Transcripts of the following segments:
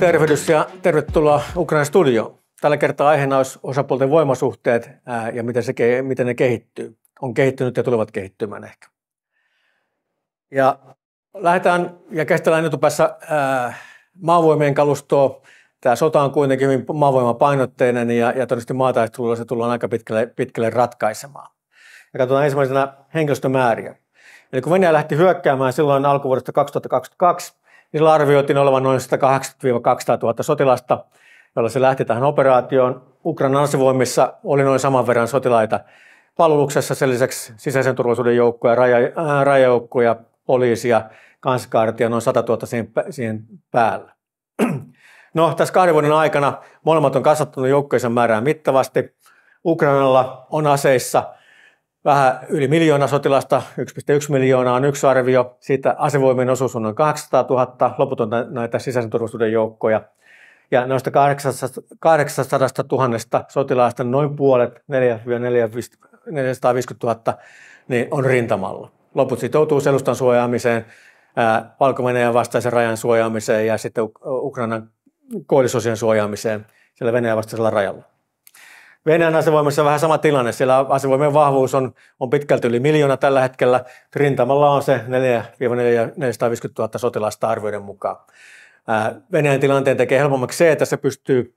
Tervehdys ja tervetuloa Ukrainan studio. Tällä kertaa aiheena olisi osapuolten voimasuhteet ja miten, se, miten ne kehittyy. On kehittynyt ja tulevat kehittymään ehkä. Ja lähdetään ja käsitellään etupäässä maavoimien kalustoa. Tämä sota on kuitenkin hyvin maavoimapainotteinen ja, ja todennäköisesti maataistelulla se tullaan aika pitkälle, pitkälle ratkaisemaan. Ja katsotaan ensimmäisenä henkilöstömääriä. Eli kun Venäjä lähti hyökkäämään silloin alkuvuodesta 2022, Niillä niin arvioitiin olevan noin 180-200 000 sotilasta, jolla se lähti tähän operaatioon. Ukrainan asevoimissa oli noin saman verran sotilaita palveluksessa, sen lisäksi sisäisen turvallisuuden joukkoja, raja, äh, rajajoukkoja, poliisia, kansankaartia, noin 100 000 siihen, siihen päällä. No, tässä kahden vuoden aikana molemmat on kasvattanut joukkojensa määrää mittavasti. Ukrainalla on aseissa vähän yli miljoona sotilasta, 1,1 miljoonaa on yksi arvio. Siitä asevoimien osuus on noin 800 000, loput on näitä sisäisen turvallisuuden joukkoja. Ja noista 800 000 sotilaasta noin puolet, 450 000, niin on rintamalla. Loput sitoutuu selustan suojaamiseen, valko vastaisen rajan suojaamiseen ja sitten Ukrainan koillisosien suojaamiseen siellä Venäjän vastaisella rajalla. Venäjän asevoimissa on vähän sama tilanne. Siellä asevoimien vahvuus on, on pitkälti yli miljoona tällä hetkellä. Rintamalla on se 4-450 000 sotilasta arvioiden mukaan. Äh, Venäjän tilanteen tekee helpommaksi se, että se pystyy,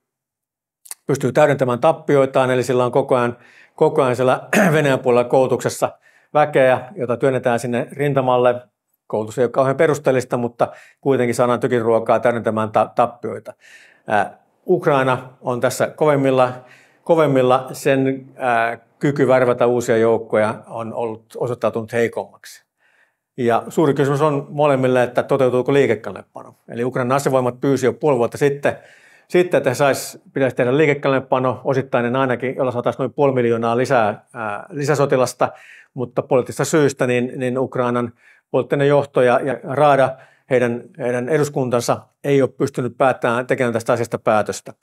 pystyy täydentämään tappioitaan, eli sillä on koko ajan, koko ajan siellä Venäjän puolella koulutuksessa väkeä, jota työnnetään sinne rintamalle. Koulutus ei ole kauhean perusteellista, mutta kuitenkin saadaan tykin ruokaa täydentämään ta- tappioita. Äh, Ukraina on tässä kovemmilla kovemmilla sen ää, kyky värvätä uusia joukkoja on ollut osoittautunut heikommaksi. Ja suuri kysymys on molemmille, että toteutuuko liikekannepano. Eli Ukrainan asevoimat pyysi jo puoli vuotta sitten, sitten että sais, pitäisi tehdä liikekannepano, osittainen ainakin, jolla saataisiin noin puoli miljoonaa lisää, ää, lisäsotilasta, mutta poliittisista syistä niin, niin Ukrainan poliittinen johto ja, ja Raada, heidän, heidän eduskuntansa, ei ole pystynyt päättämään, tekemään tästä asiasta päätöstä.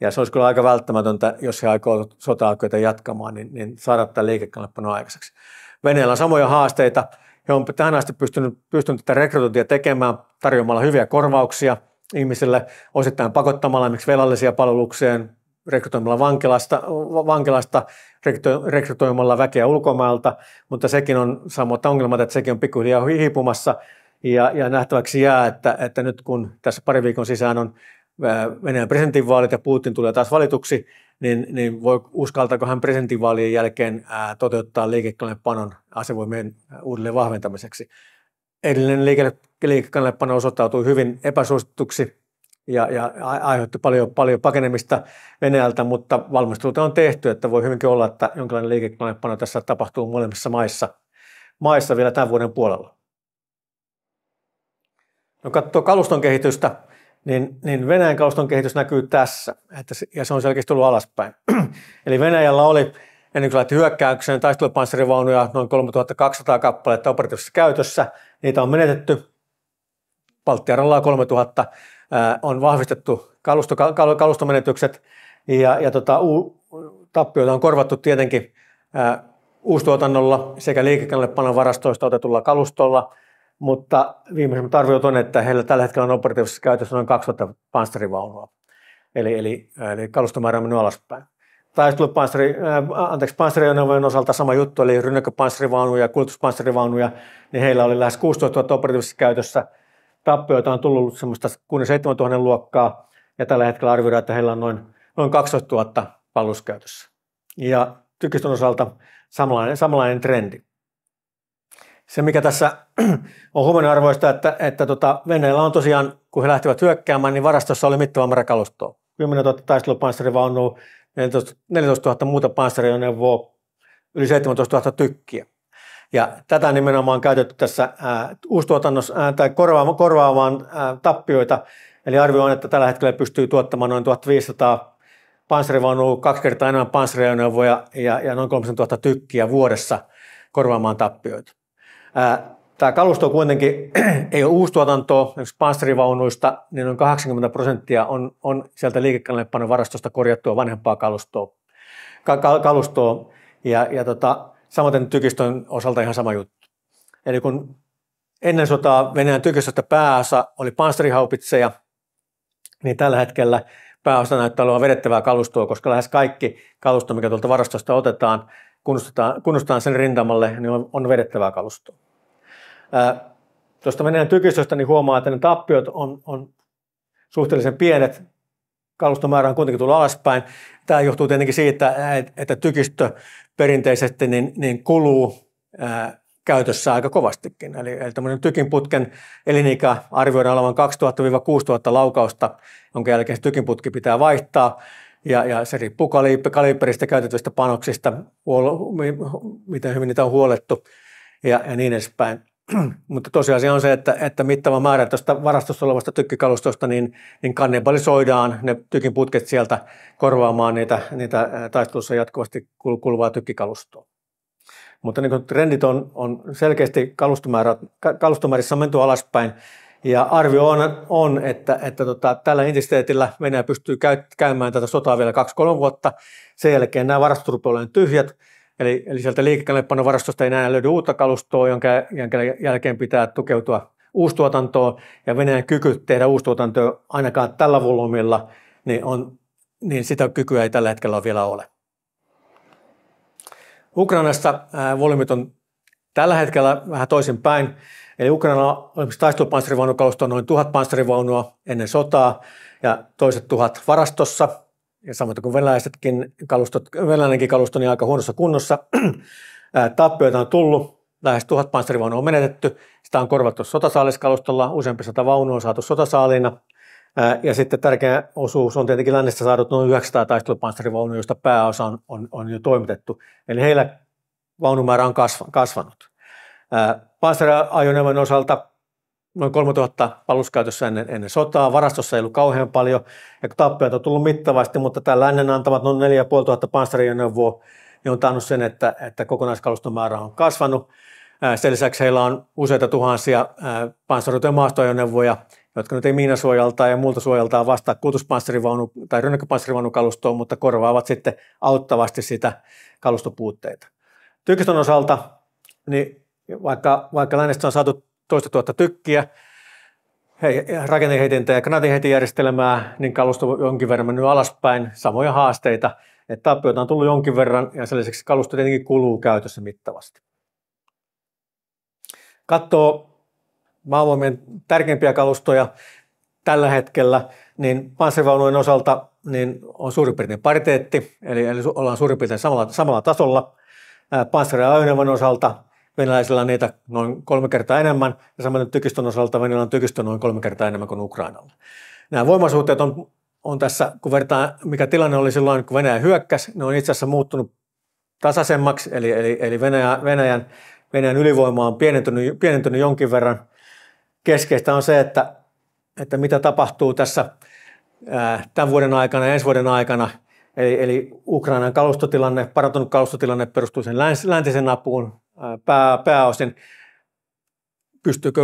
Ja se olisi kyllä aika välttämätöntä, jos he aikoo sota jatkamaan, niin, niin saada tämä liikekannallepano aikaiseksi. Venäjällä on samoja haasteita. He on tähän asti pystynyt, pystynyt tätä rekrytointia tekemään tarjoamalla hyviä korvauksia ihmisille, osittain pakottamalla esimerkiksi velallisia palvelukseen, rekrytoimalla vankilasta, vankilasta rekrytoimalla väkeä ulkomailta, mutta sekin on samat ongelmat, että sekin on pikkuhiljaa hiipumassa ja, ja nähtäväksi jää, että, että nyt kun tässä pari viikon sisään on Venäjän presidentinvaalit ja Putin tulee taas valituksi, niin, niin voi, uskaltaako hän presidentinvaalien jälkeen ää, toteuttaa liikekannallepanon asevoimien uudelleen vahventamiseksi. Edellinen liikekannallepano osoittautui hyvin epäsuosituksi ja, ja aiheutti paljon, paljon pakenemista Venäjältä, mutta valmistelua on tehty, että voi hyvinkin olla, että jonkinlainen liikekannallepano tässä tapahtuu molemmissa maissa, maissa vielä tämän vuoden puolella. No katsoo kaluston kehitystä, niin, niin Venäjän kauston kehitys näkyy tässä, että, ja se on selkeästi tullut alaspäin. Eli Venäjällä oli ennen kuin lähti hyökkäykseen taistelupanssarivaunuja noin 3200 kappaletta operatiivisessa käytössä, niitä on menetetty, Baltian rallaa 3000, on vahvistettu kalusto, kalustomenetykset ja, ja tota, u, tappioita on korvattu tietenkin ää, uustuotannolla sekä panon varastoista otetulla kalustolla mutta viimeisimmät arviot on, että heillä tällä hetkellä on operatiivisessa käytössä noin 2000 panssarivaunua. Eli, eli, eli kalustomäärä on mennyt alaspäin. Taistelupanssari, äh, anteeksi, panssariajoneuvojen osalta sama juttu, eli rynnäköpanssarivaunuja ja kuljetuspanssarivaunuja, niin heillä oli lähes 16 000 operatiivisessa käytössä. Tappioita on tullut semmoista 6 7 000 luokkaa, ja tällä hetkellä arvioidaan, että heillä on noin, noin 12 000 palluskäytössä. Ja tykistön osalta samanlainen, samanlainen trendi. Se, mikä tässä on huomionarvoista, että, että tota, Venäjällä on tosiaan, kun he lähtivät hyökkäämään, niin varastossa oli mittava määrä kalustoa. 10 000 taistelupanssari 14, 14 000 muuta panssarineuvoa, yli 17 000 tykkiä. Ja tätä nimenomaan on käytetty tässä uustuotannossa tai korvaamaan, korvaamaan ää, tappioita. Eli arvio on, että tällä hetkellä pystyy tuottamaan noin 1500 panssarivaunua, kaksi kertaa enemmän panssarineuvoja ja, ja noin 3000 tykkiä vuodessa korvaamaan tappioita. Tämä kalusto kuitenkin ei ole tuotanto, esimerkiksi panssarivaunuista, niin noin 80 prosenttia on, on sieltä liikekannallepanon varastosta korjattua vanhempaa kalustoa. Ka- kalustoa ja, ja tota, samaten tykistön osalta ihan sama juttu. Eli kun ennen sotaa Venäjän tykistöstä pääosa oli panssarihaupitseja, niin tällä hetkellä pääosa näyttää olevan vedettävää kalustoa, koska lähes kaikki kalusto, mikä tuolta varastosta otetaan, kunnostetaan, kunnostetaan sen rintamalle, niin on, on vedettävää kalustoa. Ää, tuosta meneen tykistöstä niin huomaa, että ne tappiot on, on suhteellisen pienet. Kalustomäärä on kuitenkin tullut alaspäin. Tämä johtuu tietenkin siitä, että tykistö perinteisesti niin, niin kuluu ää, käytössä aika kovastikin. Eli, eli tämmöinen tykinputken elinikä arvioidaan olevan 2000-6000 laukausta, jonka jälkeen se tykinputki pitää vaihtaa ja, ja se riippuu kaliberista käytetyistä panoksista, huol, miten hyvin niitä on huolettu ja, ja niin edespäin. Mutta tosiasia on se, että, että mittava määrä tuosta varastossa olevasta tykkikalustosta, niin, niin kannibalisoidaan ne tykin putket sieltä korvaamaan niitä, niitä taistelussa jatkuvasti kuluvaa tykkikalustoa. Mutta niin trendit on, on selkeästi kalustomäärissä kalustomäärä alaspäin, ja arvio on, on että, että tota, tällä intensiteetillä Venäjä pystyy käymään tätä sotaa vielä 2-3 vuotta. Sen jälkeen nämä varastot rupeavat tyhjät, eli, eli sieltä liikekannallepanovarastosta ei enää löydy uutta kalustoa, jonka, jonka jälkeen pitää tukeutua uustuotantoon. Ja Venäjän kyky tehdä uustuotantoa ainakaan tällä volyymilla, niin, on, niin sitä kykyä ei tällä hetkellä vielä ole. Ukrainasta volyymit on tällä hetkellä vähän toisinpäin. päin. Eli Ukraina taistelupanssarivaunukalusto on noin tuhat panssarivaunua ennen sotaa ja toiset tuhat varastossa. Ja samoin kuin venäläisetkin kalustot, venäläinenkin kalusto on niin aika huonossa kunnossa. Tappioita on tullut, lähes tuhat panssarivaunua on menetetty. Sitä on korvattu sotasaaliskalustolla, useampi sata vaunua on saatu sotasaaliina. Ja sitten tärkeä osuus on tietenkin lännestä saadut noin 900 taistelupanssarivaunua, joista pääosa on, on, on jo toimitettu. Eli heillä vaunumäärä on kasvanut. Panssariajoneuvon osalta noin 3000 paluskäytössä ennen, ennen sotaa. Varastossa ei ollut kauhean paljon, ja tappioita on tullut mittavasti, mutta tämä lännen antamat noin 4500 panssariajoneuvoa niin on taannut sen, että, että kokonaiskaluston määrä on kasvanut. Sen lisäksi heillä on useita tuhansia panssaroituja maastoajoneuvoja, jotka nyt ei miinasuojalta ja muulta suojaltaan vastaa kulutuspanssarivaunu tai rynnäkköpanssarivaunukalustoon, mutta korvaavat sitten auttavasti sitä kalustopuutteita. Tykistön osalta niin vaikka, vaikka lännestä on saatu toista tuotta tykkiä, rakenneheitintä ja kanatinheitijärjestelmää, niin kalusto on jonkin verran mennyt alaspäin, samoja haasteita. Että tappioita on tullut jonkin verran ja sen lisäksi kalusto tietenkin kuluu käytössä mittavasti. Katsoo maavoimien tärkeimpiä kalustoja tällä hetkellä, niin panssarivaunujen osalta niin on suurin piirtein pariteetti, eli, eli ollaan suurin piirtein samalla, samalla tasolla. Panssari osalta venäläisillä on niitä noin kolme kertaa enemmän ja samoin tykistön osalta Venäjällä on tykistö noin kolme kertaa enemmän kuin Ukrainalla. Nämä voimasuhteet on, on tässä, kun vertaa mikä tilanne oli silloin, kun Venäjä hyökkäsi, ne on itse asiassa muuttunut tasaisemmaksi, eli, eli, eli Venäjä, Venäjän, Venäjän ylivoima on pienentynyt, pienentynyt jonkin verran. Keskeistä on se, että, että mitä tapahtuu tässä ää, tämän vuoden aikana ja ensi vuoden aikana – Eli, eli Ukrainan kalustotilanne, parantunut kalustotilanne perustuu sen läntisen apuun, pää, pääosin. Pystyykö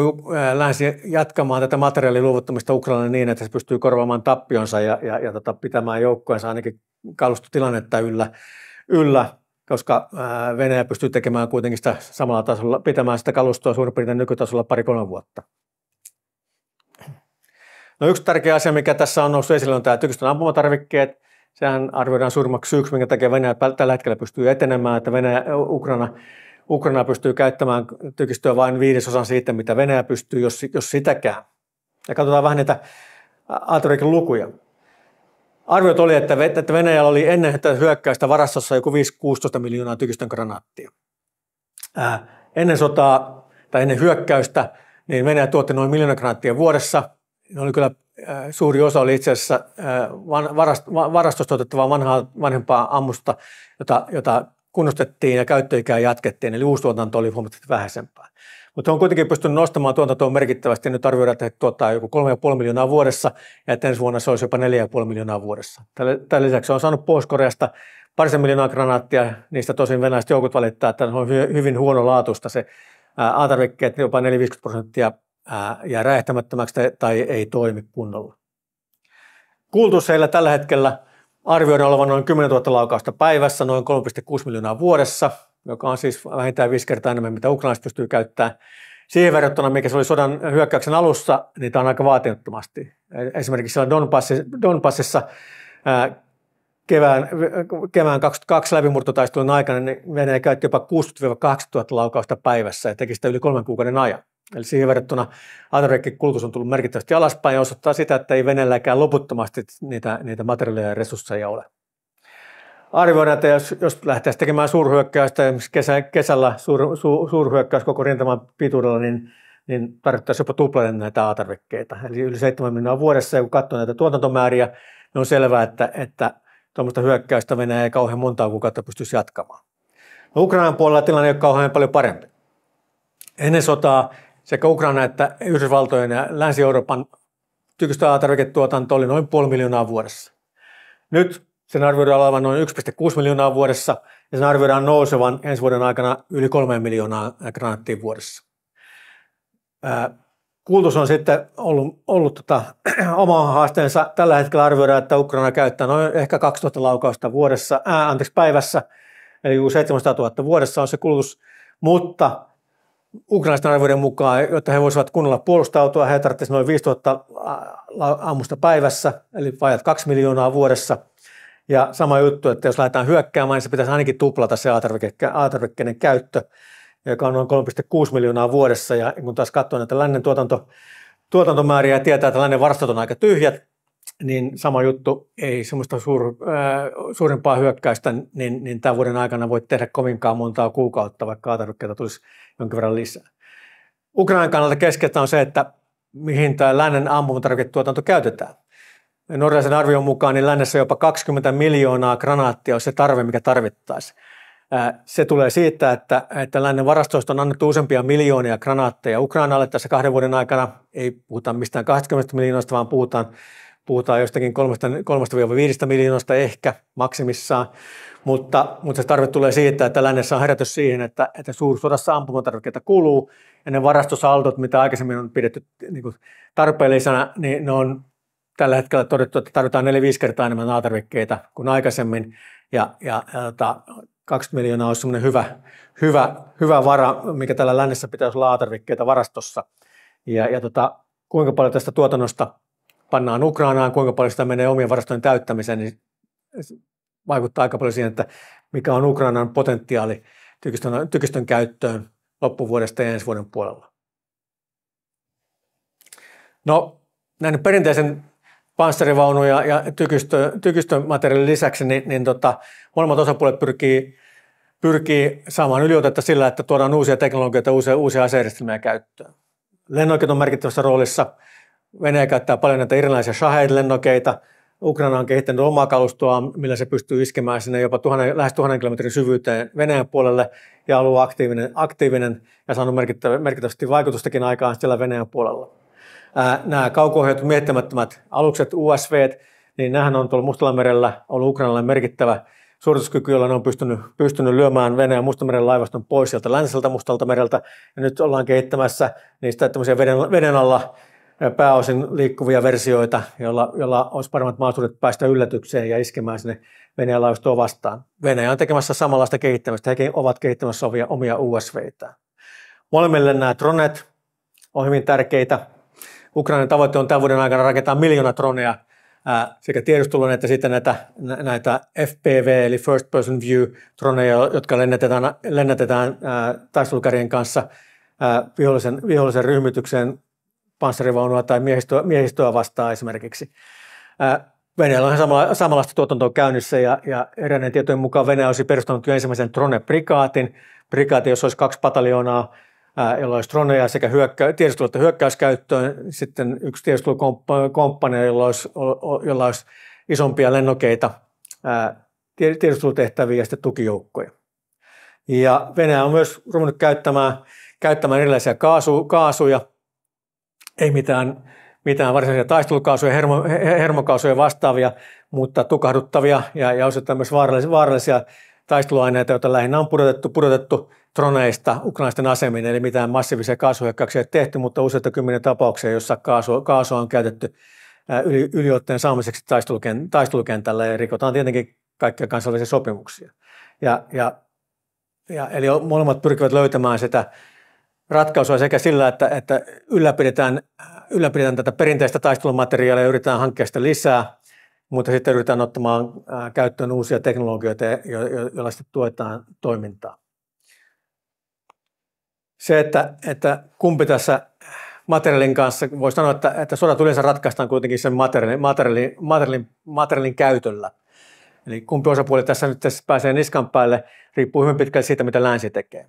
länsi jatkamaan tätä materiaalin luovuttamista Ukrainalle niin, että se pystyy korvaamaan tappionsa ja, ja, ja tota, pitämään joukkueensa ainakin kalustotilannetta yllä, yllä koska Venäjä pystyy tekemään kuitenkin sitä samalla tasolla, pitämään sitä kalustoa suurin piirtein nykytasolla pari-kolme vuotta. No yksi tärkeä asia, mikä tässä on noussut esille, on tämä tykistön ampumatarvikkeet. Sehän arvioidaan suurimmaksi syyksi, minkä takia Venäjä tällä hetkellä pystyy etenemään, että Venäjä, Ukraina Ukraina pystyy käyttämään tykistöä vain viidesosan siitä, mitä Venäjä pystyy, jos, jos sitäkään. Ja katsotaan vähän niitä Aatorikin lukuja. Arviot oli, että Venäjällä oli ennen tätä hyökkäystä varastossa joku 5-16 miljoonaa tykistön granaattia. Ää, ennen sotaa tai ennen hyökkäystä niin Venäjä tuotti noin miljoona granaattia vuodessa. Ne oli kyllä, ää, suuri osa oli itse asiassa ää, varast, varastosta otettavaa vanhaa, vanhempaa ammusta, jota, jota kunnostettiin ja käyttöikää jatkettiin, eli tuotanto oli huomattavasti vähäisempää. Mutta on kuitenkin pystynyt nostamaan tuotantoa merkittävästi. Nyt arvioidaan, että tuottaa joku 3,5 miljoonaa vuodessa ja että ensi vuonna se olisi jopa 4,5 miljoonaa vuodessa. Tämän lisäksi on saanut Pohjois-Koreasta parisen miljoonaa granaattia. Niistä tosin venäläiset joukot valittaa, että on hyvin huono laatusta se A-tarvikkeet, jopa 4-50 prosenttia jää räjähtämättömäksi tai ei toimi kunnolla. Kultus heillä tällä hetkellä arvioidaan olevan noin 10 000 laukausta päivässä, noin 3,6 miljoonaa vuodessa, joka on siis vähintään viisi kertaa enemmän, mitä ukrainalaiset pystyy käyttämään. Siihen verrattuna, mikä se oli sodan hyökkäyksen alussa, niin tämä on aika vaatimattomasti. Esimerkiksi siellä Donbassissa, Donbassissa kevään, kevään 22 läpimurtotaistelun aikana niin Venäjä käytti jopa 60-80 000 laukausta päivässä ja teki sitä yli kolmen kuukauden ajan. Eli siihen verrattuna autoreikkien kulutus on tullut merkittävästi alaspäin ja osoittaa sitä, että ei Venäjälläkään loputtomasti niitä, niitä materiaaleja ja resursseja ole. Arvioidaan, että jos, jos lähtee tekemään suurhyökkäystä, esimerkiksi kesä, kesällä suur, su, suurhyökkäys koko rintaman pituudella, niin, niin tarvittaisiin jopa tuplata näitä aatarvikkeita. Eli yli 7 miljoonaa vuodessa, ja kun katsoo näitä tuotantomääriä, niin on selvää, että, että tuommoista hyökkäystä Venäjä ei kauhean montaa kuukautta pystyisi jatkamaan. No, Ukrainan puolella tilanne ei ole kauhean paljon parempi. Ennen sotaa sekä Ukraina että Yhdysvaltojen ja Länsi-Euroopan tykistötarviketuotanto oli noin puoli miljoonaa vuodessa. Nyt sen arvioidaan olevan noin 1,6 miljoonaa vuodessa ja sen arvioidaan nousevan ensi vuoden aikana yli 3 miljoonaa granaattia vuodessa. Kulutus on sitten ollut, ollut tota, oma haasteensa. Tällä hetkellä arvioidaan, että Ukraina käyttää noin ehkä 2000 laukausta vuodessa, ää, anteeksi, päivässä, eli 700 000 vuodessa on se kulutus, mutta Ukrainaisten arvoiden mukaan, jotta he voisivat kunnolla puolustautua, he tarvitsisivat noin 5000 aamusta päivässä, eli vajat 2 miljoonaa vuodessa. Ja sama juttu, että jos lähdetään hyökkäämään, niin se pitäisi ainakin tuplata se aatarvikkeiden käyttö, joka on noin 3,6 miljoonaa vuodessa. Ja kun taas katsoo näitä lännen tuotanto, tuotantomääriä ja tietää, että lännen varastot on aika tyhjät, niin sama juttu, ei semmoista suur, äh, suurempaa hyökkäystä, niin, niin tämän vuoden aikana voi tehdä kovinkaan montaa kuukautta, vaikka atarukkeita tulisi jonkin verran lisää. Ukrainan kannalta keskeistä on se, että mihin tämä lännen ampumatarviketuotanto käytetään. Norjaisen arvion mukaan niin lännessä jopa 20 miljoonaa granaattia on se tarve, mikä tarvittaisiin. Se tulee siitä, että, että lännen varastoista on annettu useampia miljoonia granaatteja Ukrainalle tässä kahden vuoden aikana. Ei puhuta mistään 20 miljoonasta, vaan puhutaan puhutaan jostakin 3-5 miljoonasta ehkä maksimissaan, mutta, mutta se tarve tulee siitä, että lännessä on herätys siihen, että, että suursodassa ampumatarvikkeita kuluu ja ne varastosaltot, mitä aikaisemmin on pidetty niin kuin tarpeellisena, niin ne on tällä hetkellä todettu, että tarvitaan 4-5 kertaa enemmän naatarvikkeita kuin aikaisemmin ja, ja, ja 2 tota, miljoonaa olisi semmoinen hyvä, hyvä, hyvä vara, mikä täällä lännessä pitäisi olla naatarvikkeita varastossa ja, ja tota, kuinka paljon tästä tuotannosta pannaan Ukrainaan, kuinka paljon sitä menee omien varastojen täyttämiseen, niin vaikuttaa aika paljon siihen, että mikä on Ukrainan potentiaali tykistön, tykistön käyttöön loppuvuodesta ja ensi vuoden puolella. No, näin perinteisen panssarivaunuja ja, ja tykistö, tykistömateriaalin lisäksi, niin, niin tota, molemmat osapuolet pyrkii, pyrkii saamaan yliotetta sillä, että tuodaan uusia teknologioita, uusia, uusia asejärjestelmiä käyttöön. Lennoikit on merkittävässä roolissa – Venäjä käyttää paljon näitä erilaisia Shahed-lennokeita. Ukraina on kehittänyt omaa kalustoa, millä se pystyy iskemään sinne jopa tuhannen, lähes tuhannen kilometrin syvyyteen Venäjän puolelle ja ollut aktiivinen, aktiivinen ja saanut merkittävästi vaikutustakin aikaan siellä Venäjän puolella. Ää, nämä kauko miettimättömät alukset, USV, niin nämähän on tuolla merellä ollut Ukrainalle merkittävä suorituskyky, jolla ne on pystynyt, pystynyt lyömään Venäjän Mustameren laivaston pois sieltä läntiseltä Mustalta mereltä. Ja nyt ollaan kehittämässä niistä tämmöisiä veden, veden alla pääosin liikkuvia versioita, joilla, joilla olisi paremmat mahdollisuudet päästä yllätykseen ja iskemään sinne Venäjän laivastoa vastaan. Venäjä on tekemässä samanlaista kehittämistä. Hekin ovat kehittämässä omia, omia USVitään. Molemmille nämä dronet on hyvin tärkeitä. Ukrainan tavoite on tämän vuoden aikana rakentaa miljoona droneja sekä tiedustelun että sitten näitä, näitä FPV eli First Person View droneja, jotka lennätetään, lennätetään taistelukärjen kanssa vihollisen, vihollisen ryhmityksen panssarivaunua tai miehistöä, miehistöä vastaan esimerkiksi. Venäjällä on samalla, samanlaista tuotantoa käynnissä ja, ja eräiden tietojen mukaan Venäjä olisi perustanut jo ensimmäisen trone prikaatin Prikaati, jos olisi kaksi pataljoonaa, jolla olisi droneja sekä hyökkä, tiedustelu- että hyökkäyskäyttöön, sitten yksi tiedustelukomppania, jolla olisi, jolla olisi isompia lennokeita tiedustelutehtäviä ja sitten tukijoukkoja. Ja Venäjä on myös ruvennut käyttämään, käyttämään erilaisia kaasu, kaasuja – ei mitään, mitään varsinaisia taistelukausuja, hermo, hermokausuja vastaavia, mutta tukahduttavia ja, ja osittain myös vaarallisia, vaarallisia taisteluaineita, joita lähinnä on pudotettu, pudotettu troneista ukrainaisten asemiin, eli mitään massiivisia kaasuhyökkäyksiä ei tehty, mutta useita kymmeniä tapauksia, joissa kaasua, kaasua on käytetty yli, yliotteen saamiseksi taistelukentällä ja rikotaan tietenkin kaikkia kansainvälisiä sopimuksia. Ja, ja, ja, eli molemmat pyrkivät löytämään sitä ratkaisua sekä sillä, että, että ylläpidetään, ylläpidetään tätä perinteistä taistelumateriaalia ja yritetään hankkia sitä lisää, mutta sitten yritetään ottamaan käyttöön uusia teknologioita, joilla sitten tuetaan toimintaa. Se, että, että kumpi tässä materiaalin kanssa, voi sanoa, että, että sodat yleensä ratkaistaan kuitenkin sen materiaalin, materiaalin, materiaalin, materiaalin käytöllä. Eli kumpi osapuoli tässä nyt tässä pääsee niskan päälle, riippuu hyvin pitkälle siitä, mitä länsi tekee.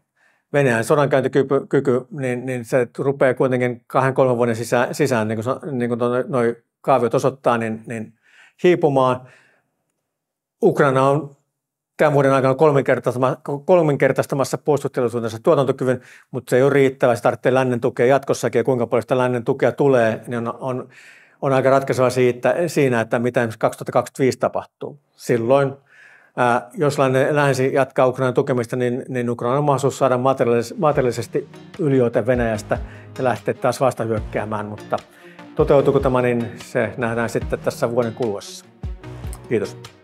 Venäjän sodankäyntikyky, niin, niin se rupeaa kuitenkin kahden, kolmen vuoden sisään, sisään niin kuin, niin kuin noin kaaviot osoittaa, niin, niin hiipumaan. Ukraina on tämän vuoden aikana kolminkertaistamassa, kolminkertaistamassa puolustusteollisuutensa tuotantokyvyn, mutta se ei ole riittävä. Se tarvitsee lännen tukea jatkossakin ja kuinka paljon sitä lännen tukea tulee, niin on, on, on aika ratkaiseva siitä, siinä, että mitä esimerkiksi 2025 tapahtuu. Silloin Äh, jos länsi siis jatkaa Ukrainan tukemista, niin, niin Ukraina on mahdollisuus saada materiaalis- materiaalisesti yliote Venäjästä ja lähteä taas vastahyökkäämään, mutta toteutuuko tämä, niin se nähdään sitten tässä vuoden kuluessa. Kiitos.